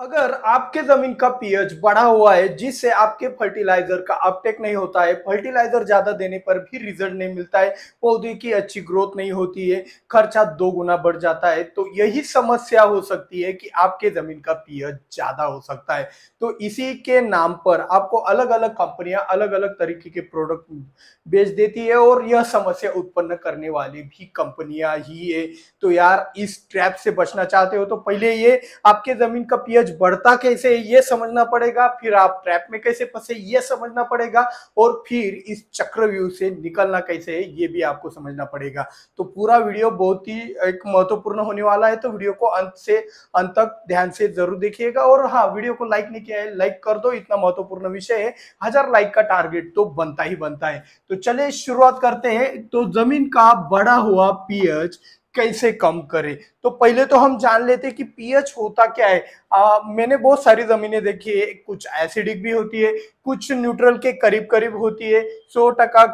अगर आपके जमीन का पीएच बढ़ा हुआ है जिससे आपके फर्टिलाइजर का अपटेक नहीं होता है फर्टिलाइजर ज्यादा देने पर भी रिजल्ट नहीं मिलता है पौधे की अच्छी ग्रोथ नहीं होती है खर्चा दो गुना बढ़ जाता है तो यही समस्या हो सकती है कि आपके जमीन का पीएच ज्यादा हो सकता है तो इसी के नाम पर आपको अलग अलग कंपनियां अलग अलग तरीके के प्रोडक्ट बेच देती है और यह समस्या उत्पन्न करने वाली भी कंपनियां ही है तो यार इस ट्रैप से बचना चाहते हो तो पहले ये आपके जमीन का पीएच सूरज बढ़ता कैसे है ये समझना पड़ेगा फिर आप ट्रैप में कैसे फंसे ये समझना पड़ेगा और फिर इस चक्रव्यूह से निकलना कैसे है ये भी आपको समझना पड़ेगा तो पूरा वीडियो बहुत ही एक महत्वपूर्ण होने वाला है तो वीडियो को अंत से अंत तक ध्यान से जरूर देखिएगा और हाँ वीडियो को लाइक नहीं किया है लाइक कर दो इतना महत्वपूर्ण विषय है हजार लाइक का टारगेट तो बनता ही बनता है तो चले शुरुआत करते हैं तो जमीन का बड़ा हुआ पीएच कैसे कम करें तो पहले तो हम जान लेते कि पीएच होता क्या है आ, मैंने बहुत सारी ज़मीनें देखी है कुछ एसिडिक भी होती है कुछ न्यूट्रल के करीब करीब होती है सौ टका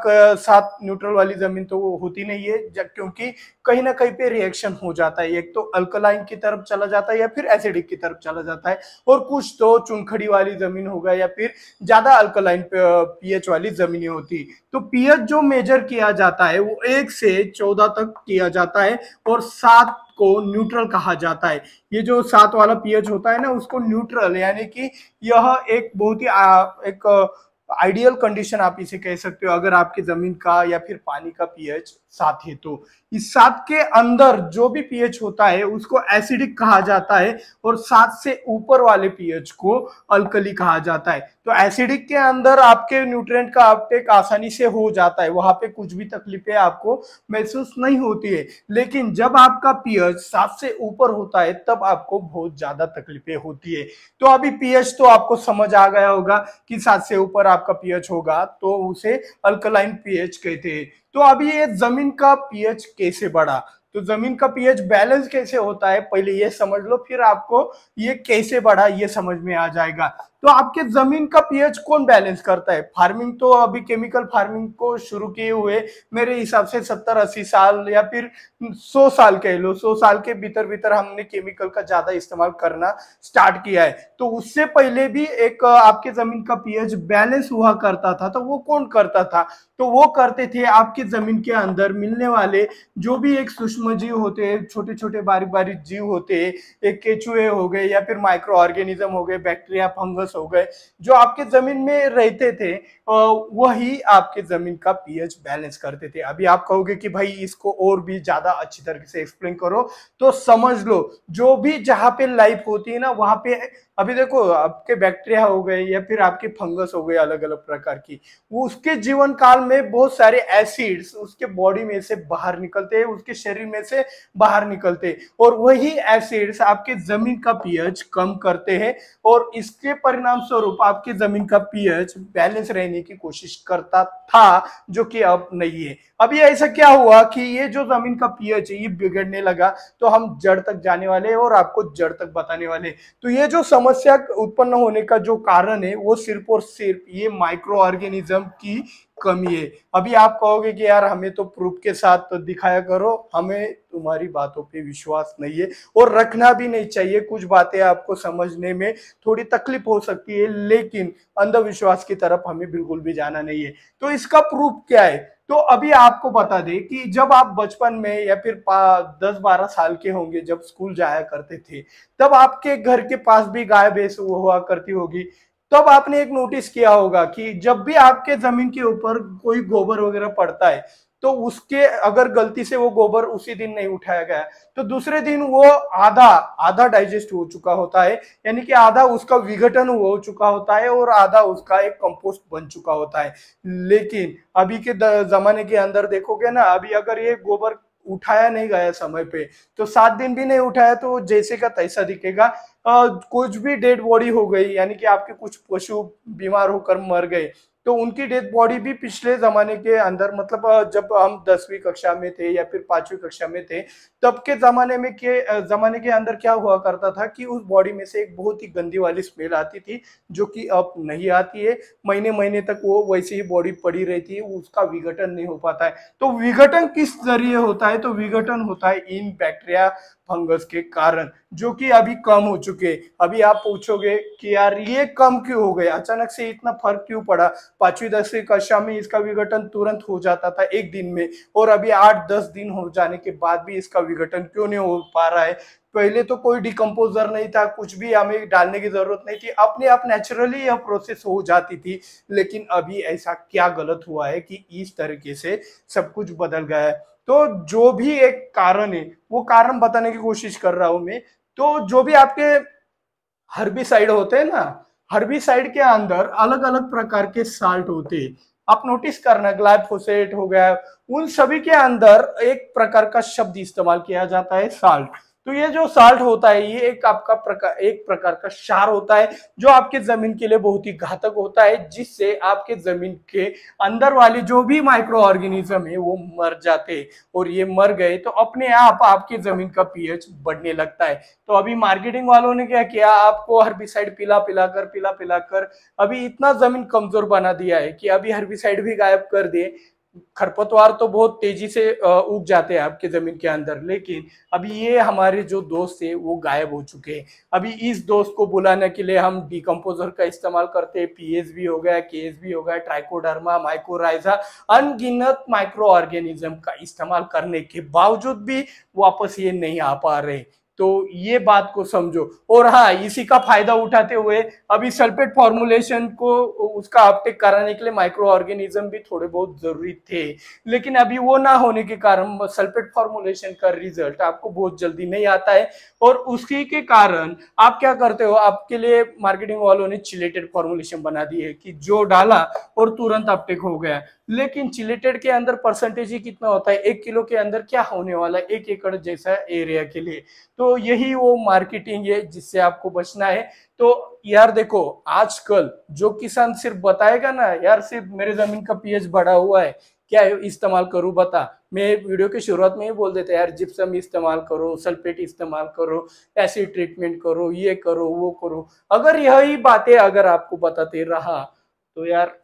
सात न्यूट्रल वाली ज़मीन तो वो होती नहीं है जब क्योंकि कहीं ना कहीं पे रिएक्शन हो जाता है एक तो अल्कलाइन की तरफ चला जाता है या फिर एसिडिक की तरफ चला जाता है और कुछ तो चुनखड़ी वाली ज़मीन होगा या फिर ज़्यादा अल्कलाइन पीएच वाली ज़मीनें होती तो पीएच जो मेजर किया जाता है वो एक से चौदह तक किया जाता है और सात को न्यूट्रल कहा जाता है ये जो सात वाला पीएच होता है ना उसको न्यूट्रल यानी कि यह एक बहुत ही एक आइडियल कंडीशन आप इसे कह सकते हो अगर आपकी जमीन का या फिर पानी का पीएच सात है तो इस सात के अंदर जो भी पीएच होता है उसको एसिडिक कहा जाता है और सात से ऊपर वाले पीएच को अल्कली कहा जाता है तो एसिडिक के अंदर आपके न्यूट्रिएंट का अपटेक आसानी से हो जाता है वहां पे कुछ भी तकलीफें आपको महसूस नहीं होती है लेकिन जब आपका पीएच सात से ऊपर होता है तब आपको बहुत ज्यादा तकलीफें होती है तो अभी पीएच तो आपको समझ आ गया होगा कि सात से ऊपर आपका पीएच होगा तो उसे अल्कलाइन पीएच कहते हैं तो अभी ये जमीन का पीएच कैसे बढ़ा तो जमीन का पीएच बैलेंस कैसे होता है पहले ये समझ लो फिर आपको ये कैसे बढ़ा ये समझ में आ जाएगा तो आपके जमीन का पीएच कौन बैलेंस करता है फार्मिंग तो अभी केमिकल फार्मिंग को शुरू किए हुए मेरे हिसाब से सत्तर अस्सी साल या फिर सौ साल कह लो सौ साल के भीतर भीतर हमने केमिकल का ज्यादा इस्तेमाल करना स्टार्ट किया है तो उससे पहले भी एक आपके जमीन का पीएच बैलेंस हुआ करता था तो वो कौन करता था तो वो करते थे आपके जमीन के अंदर मिलने वाले जो भी एक सूक्ष्म सूक्ष्म जीव होते हैं छोटे छोटे बारीक बारीक जीव होते हैं एक केचुए हो गए या फिर माइक्रो ऑर्गेनिज्म हो गए बैक्टीरिया फंगस हो गए जो आपके जमीन में रहते थे वही आपके जमीन का पीएच बैलेंस करते थे अभी आप कहोगे कि भाई इसको और भी ज्यादा अच्छी तरीके से एक्सप्लेन करो तो समझ लो जो भी जहाँ पे लाइफ होती है ना वहां पे अभी देखो आपके बैक्टीरिया हो गए या फिर आपकी फंगस हो गई अलग अलग प्रकार की वो उसके जीवन काल में बहुत सारे एसिड्स उसके बॉडी में से बाहर निकलते हैं उसके शरीर में से बाहर निकलते हैं और वही एसिड्स आपके जमीन का पीएच कम करते हैं और इसके परिणाम स्वरूप आपके जमीन का पीएच बैलेंस रहने की कोशिश करता था जो कि अब नहीं है अभी ऐसा क्या हुआ कि ये जो जमीन का पीएच ये बिगड़ने लगा तो हम जड़ तक जाने वाले और आपको जड़ तक बताने वाले तो ये जो समस्या उत्पन्न होने का जो कारण है वो सिर्फ और सिर्फ ये माइक्रो ऑर्गेनिज्म की कमी है अभी आप कहोगे कि यार हमें तो प्रूफ के साथ तो दिखाया करो हमें तुम्हारी बातों पे विश्वास नहीं है और रखना भी नहीं चाहिए कुछ बातें आपको समझने में थोड़ी तकलीफ हो सकती है लेकिन अंधविश्वास की तरफ हमें बिल्कुल भी जाना नहीं है तो इसका प्रूफ क्या है तो अभी आपको बता दें कि जब आप बचपन में या फिर दस बारह साल के होंगे जब स्कूल जाया करते थे तब आपके घर के पास भी गाय भैंस हुआ करती होगी तब आपने एक नोटिस किया होगा कि जब भी आपके जमीन के ऊपर कोई गोबर वगैरह पड़ता है तो उसके अगर गलती से वो गोबर उसी दिन नहीं उठाया गया तो दूसरे दिन वो आधा आधा डाइजेस्ट हो चुका होता है यानी कि आधा उसका विघटन हो चुका होता है और आधा उसका एक कंपोस्ट बन चुका होता है लेकिन अभी के जमाने के अंदर देखोगे ना अभी अगर ये गोबर उठाया नहीं गया समय पे तो सात दिन भी नहीं उठाया तो जैसे का तैसा दिखेगा कुछ भी डेड बॉडी हो गई यानी कि आपके कुछ पशु बीमार होकर मर गए तो उनकी डेथ बॉडी भी पिछले ज़माने के अंदर मतलब जब हम दसवीं कक्षा में थे या फिर पांचवी कक्षा में थे तब के ज़माने में के ज़माने के अंदर क्या हुआ करता था कि उस बॉडी में से एक बहुत ही गंदी वाली स्मेल आती थी जो कि अब नहीं आती है महीने महीने तक वो वैसे ही बॉडी पड़ी रहती है उसका विघटन नहीं हो पाता है तो विघटन किस जरिए होता है तो विघटन होता है इन बैक्टेरिया फंगस के कारण जो कि अभी कम हो चुके अभी आप पूछोगे कि यार ये कम क्यों हो गया अचानक से इतना फर्क क्यों पड़ा पांचवी दसवीं कक्षा में इसका विघटन तुरंत हो जाता था एक दिन में और अभी आठ दस दिन हो जाने के बाद भी इसका विघटन क्यों नहीं हो पा रहा है पहले तो कोई डिकम्पोजर नहीं था कुछ भी हमें डालने की जरूरत नहीं थी अपने आप नेचुरली यह प्रोसेस हो जाती थी लेकिन अभी ऐसा क्या गलत हुआ है कि इस तरीके से सब कुछ बदल गया है तो जो भी एक कारण है वो कारण बताने की कोशिश कर रहा हूं मैं तो जो भी आपके साइड होते हैं ना साइड के अंदर अलग अलग प्रकार के साल्ट होते हैं आप नोटिस करना ग्लाइफोसेट हो गया उन सभी के अंदर एक प्रकार का शब्द इस्तेमाल किया जाता है साल्ट तो ये जो साल्ट होता है ये एक आपका प्रकार एक प्रकार का क्षार होता है जो आपके जमीन के लिए बहुत ही घातक होता है जिससे आपके जमीन के अंदर वाले जो भी माइक्रो ऑर्गेनिज्म है वो मर जाते हैं और ये मर गए तो अपने आप आपके जमीन का पीएच बढ़ने लगता है तो अभी मार्केटिंग वालों ने क्या किया आपको हर्बिसाइड पिला पिला कर पिला पिला कर अभी इतना जमीन कमजोर बना दिया है कि अभी हर्बिसाइड भी गायब कर दिए खरपतवार तो बहुत तेजी से उग जाते हैं आपके जमीन के अंदर लेकिन अभी ये हमारे जो दोस्त है वो गायब हो चुके हैं अभी इस दोस्त को बुलाने के लिए हम डिकम्पोजर का इस्तेमाल करते हैं पीएसबी हो गया बी हो गया ट्राइकोडर्मा माइक्रोराइजा अनगिनत माइक्रो ऑर्गेनिज्म का इस्तेमाल करने के बावजूद भी वापस ये नहीं आ पा रहे तो ये बात को समझो और हाँ इसी का फायदा उठाते हुए अभी सल्फेट फॉर्मुलेशन को उसका अपटेक कराने के लिए माइक्रो ऑर्गेनिज्म भी थोड़े बहुत जरूरी थे लेकिन अभी वो ना होने के कारण सल्फेट फॉर्मुलेशन का रिजल्ट आपको बहुत जल्दी नहीं आता है और उसी के कारण आप क्या करते हो आपके लिए मार्केटिंग वालों ने चिलेटेड फॉर्मुलेशन बना दी है कि जो डाला और तुरंत अपटेक हो गया लेकिन चिलेटेड के अंदर परसेंटेज ही कितना होता है एक किलो के अंदर क्या होने वाला है एक एकड़ जैसा एरिया के लिए तो तो यही वो मार्केटिंग है जिससे आपको बचना है तो यार देखो आजकल जो किसान सिर्फ बताएगा ना यार सिर्फ मेरे जमीन का पीएच बढ़ा हुआ है क्या इस्तेमाल करूँ बता मैं वीडियो के शुरुआत में ही बोल देता यार जिप्सम इस्तेमाल करो सल्फेट इस्तेमाल करो एसिड ट्रीटमेंट करो ये करो वो करो अगर यही बातें अगर आपको बताते रहा तो यार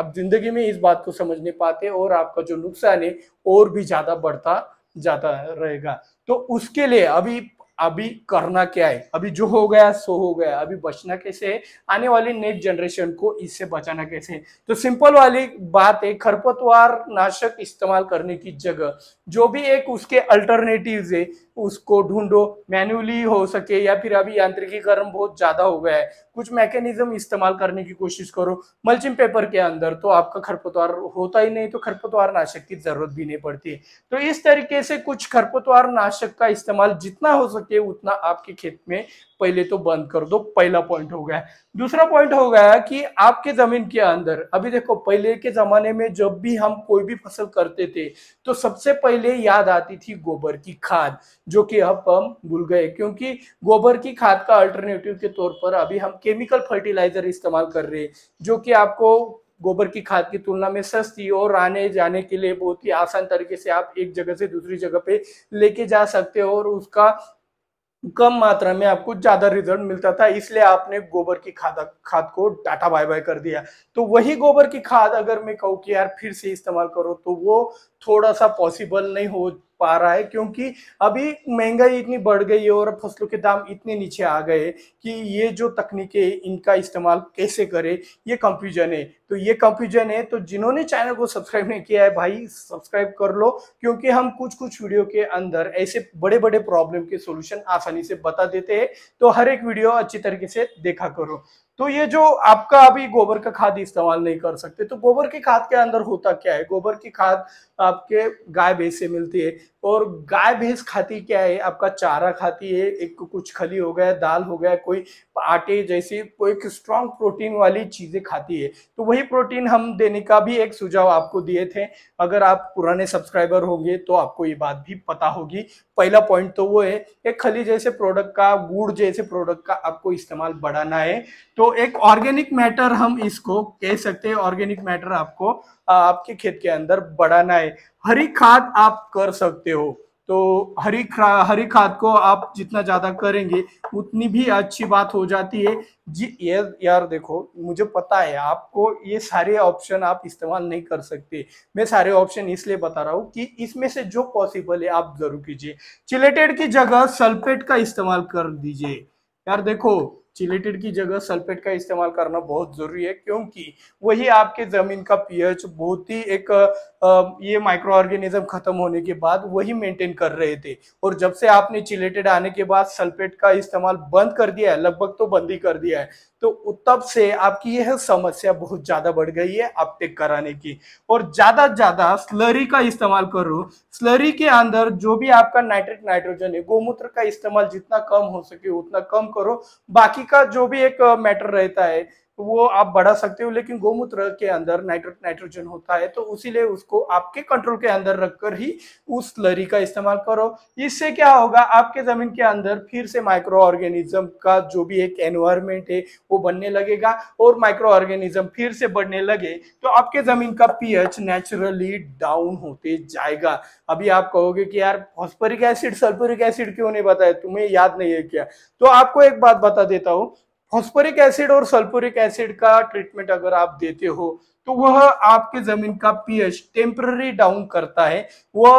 आप जिंदगी में इस बात को समझ नहीं पाते और आपका जो नुकसान है और भी ज़्यादा बढ़ता जाता रहेगा तो उसके लिए अभी अभी करना क्या है अभी जो हो गया सो हो गया अभी बचना कैसे है आने वाली नेक्स्ट जनरेशन को इससे बचाना कैसे है तो सिंपल वाली बात है खरपतवार नाशक इस्तेमाल करने की जगह जो भी एक उसके अल्टरनेटिव्स है उसको ढूंढो मैन्युअली हो सके या फिर अभी यांत्रिकीकरण बहुत ज्यादा हो गया है कुछ मैकेनिज्म इस्तेमाल करने की कोशिश करो मल्चिंग पेपर के अंदर तो आपका खरपतवार होता ही नहीं तो खरपतवार नाशक की जरूरत भी नहीं पड़ती है तो इस तरीके से कुछ खरपतवार नाशक का इस्तेमाल जितना हो सके सकती है उतना आपके खेत में पहले तो बंद कर दो पहला पॉइंट हो गया दूसरा पॉइंट हो गया कि आपके जमीन के अंदर अभी देखो पहले के जमाने में जब भी हम कोई भी फसल करते थे तो सबसे पहले याद आती थी गोबर की खाद जो कि अब हम भूल गए क्योंकि गोबर की खाद का अल्टरनेटिव के तौर पर अभी हम केमिकल फर्टिलाइजर इस्तेमाल कर रहे हैं जो कि आपको गोबर की खाद की तुलना में सस्ती और आने जाने के लिए बहुत ही आसान तरीके से आप एक जगह से दूसरी जगह पे लेके जा सकते हो और उसका कम मात्रा में आपको ज्यादा रिजल्ट मिलता था इसलिए आपने गोबर की खाद खाद को डाटा बाय बाय कर दिया तो वही गोबर की खाद अगर मैं कहूँ कि यार फिर से इस्तेमाल करो तो वो थोड़ा सा पॉसिबल नहीं हो पा रहा है क्योंकि अभी महंगाई इतनी बढ़ गई है और फसलों के दाम इतने नीचे आ गए कि ये जो तकनीकें इनका इस्तेमाल कैसे करें ये कंफ्यूजन है तो ये कंफ्यूजन है तो जिन्होंने चैनल को सब्सक्राइब नहीं किया है भाई सब्सक्राइब कर लो क्योंकि हम कुछ कुछ वीडियो के अंदर ऐसे बड़े बड़े प्रॉब्लम के सोल्यूशन आसानी से बता देते हैं तो हर एक वीडियो अच्छी तरीके से देखा करो तो ये जो आपका अभी गोबर का खाद इस्तेमाल नहीं कर सकते तो गोबर की खाद के अंदर होता क्या है गोबर की खाद आपके गाय भैंस से मिलती है और गाय भैंस खाती क्या है आपका चारा खाती है एक कुछ खली हो गया दाल हो गया कोई आटे जैसी कोई स्ट्रांग प्रोटीन वाली चीज़ें खाती है तो वही प्रोटीन हम देने का भी एक सुझाव आपको दिए थे अगर आप पुराने सब्सक्राइबर होंगे तो आपको ये बात भी पता होगी पहला पॉइंट तो वो है एक खली जैसे प्रोडक्ट का गुड़ जैसे प्रोडक्ट का आपको इस्तेमाल बढ़ाना है तो एक ऑर्गेनिक मैटर हम इसको कह सकते हैं ऑर्गेनिक मैटर आपको आपके खेत के अंदर बढ़ाना है हरी खाद आप कर सकते हो तो हरी हरी खाद को आप जितना ज्यादा करेंगे उतनी भी अच्छी बात हो जाती है जी ये यार देखो मुझे पता है आपको ये सारे ऑप्शन आप इस्तेमाल नहीं कर सकते मैं सारे ऑप्शन इसलिए बता रहा हूँ कि इसमें से जो पॉसिबल है आप जरूर कीजिए चिलेटेड की जगह सल्फेट का इस्तेमाल कर दीजिए यार देखो चिलेटेड की जगह सल्फेट का इस्तेमाल करना बहुत जरूरी है क्योंकि वही आपके जमीन का पीएच बहुत ही एक ये माइक्रो ऑर्गेनिज्म खत्म होने के बाद वही मेंटेन कर रहे थे और जब से आपने चिलेटेड आने के बाद सल्फेट का इस्तेमाल बंद कर दिया है लगभग तो बंद ही कर दिया है तो तब से आपकी यह समस्या बहुत ज्यादा बढ़ गई है टेक कराने की और ज्यादा ज्यादा स्लरी का इस्तेमाल करो स्लरी के अंदर जो भी आपका नाइट्रेट नाइट्रोजन है गोमूत्र का इस्तेमाल जितना कम हो सके उतना कम करो बाकी का जो भी एक मैटर रहता है तो वो आप बढ़ा सकते हो लेकिन गोमूत्र के अंदर नाइट्रो नाइट्रोजन होता है तो उसीलिए उसको आपके कंट्रोल के अंदर रखकर ही उस लरी का इस्तेमाल करो इससे क्या होगा आपके ज़मीन के अंदर फिर से माइक्रो ऑर्गेनिज्म का जो भी एक एनवायरमेंट है वो बनने लगेगा और माइक्रो ऑर्गेनिज्म फिर से बढ़ने लगे तो आपके ज़मीन का पीएच नेचुरली डाउन होते जाएगा अभी आप कहोगे कि यार फॉस्फोरिक एसिड सल्फोरिक एसिड क्यों नहीं बताया तुम्हें याद नहीं है क्या तो आपको एक बात बता देता हूँ फॉस्फोरिक एसिड और सल्फोरिक एसिड का ट्रीटमेंट अगर आप देते हो तो वह आपके जमीन का पीएच टेम्पररी डाउन करता है वह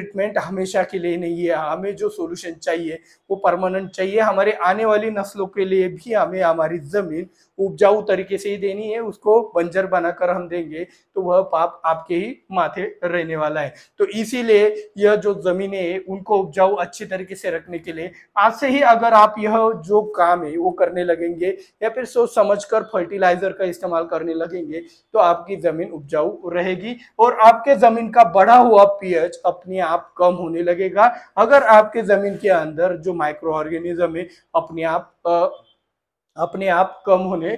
ट्रीटमेंट हमेशा के लिए नहीं है हमें जो सोल्यूशन चाहिए वो परमानेंट चाहिए हमारे आने वाली नस्लों के लिए भी हमें हमारी ज़मीन उपजाऊ तरीके से ही देनी है उसको बंजर बनाकर हम देंगे तो वह पाप आपके ही माथे रहने वाला है तो इसीलिए यह जो जमीने है उनको उपजाऊ अच्छी तरीके से रखने के लिए आज से ही अगर आप यह जो काम है वो करने लगेंगे या फिर सोच समझ कर फर्टिलाइजर का इस्तेमाल करने लगेंगे तो आपकी ज़मीन उपजाऊ रहेगी और आपके ज़मीन का बढ़ा हुआ पीएच अपने आप कम होने लगेगा अगर आपके ज़मीन के अंदर जो माइक्रो ऑर्गेनिज्म है अपने आप आ, अपने आप कम होने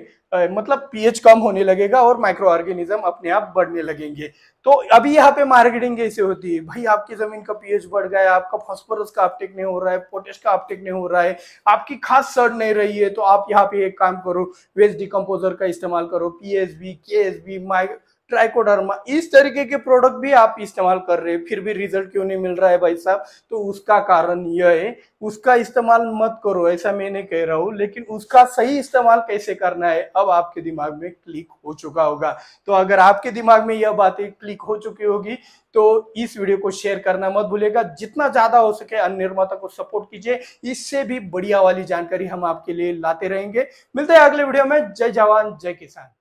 मतलब पीएच कम होने लगेगा और माइक्रो ऑर्गेनिज्म अपने आप बढ़ने लगेंगे तो अभी यहाँ पे मार्केटिंग कैसे होती है भाई आपकी जमीन का पीएच बढ़ गया है आपका फास्फोरस का अपटेक नहीं हो रहा है पोटेश का अपटेक नहीं हो रहा है आपकी खास सड़ नहीं रही है तो आप यहाँ पे एक काम करो वेस्ट डिकम्पोजर का इस्तेमाल करो P B PSB KSB micro trichoderma इस तरीके के प्रोडक्ट भी आप इस्तेमाल कर रहे हैं फिर भी रिजल्ट क्यों नहीं मिल रहा है भाई साहब तो उसका कारण यह है उसका इस्तेमाल मत करो ऐसा मैं नहीं कह रहा हूँ लेकिन उसका सही इस्तेमाल कैसे करना है अब आपके दिमाग में क्लिक हो चुका होगा तो अगर आपके दिमाग में यह बातें क्लिक हो चुकी होगी तो इस वीडियो को शेयर करना मत भूलेगा जितना ज्यादा हो सके अन्य निर्माता को सपोर्ट कीजिए इससे भी बढ़िया वाली जानकारी हम आपके लिए लाते रहेंगे मिलते हैं अगले वीडियो में जय जवान जय किसान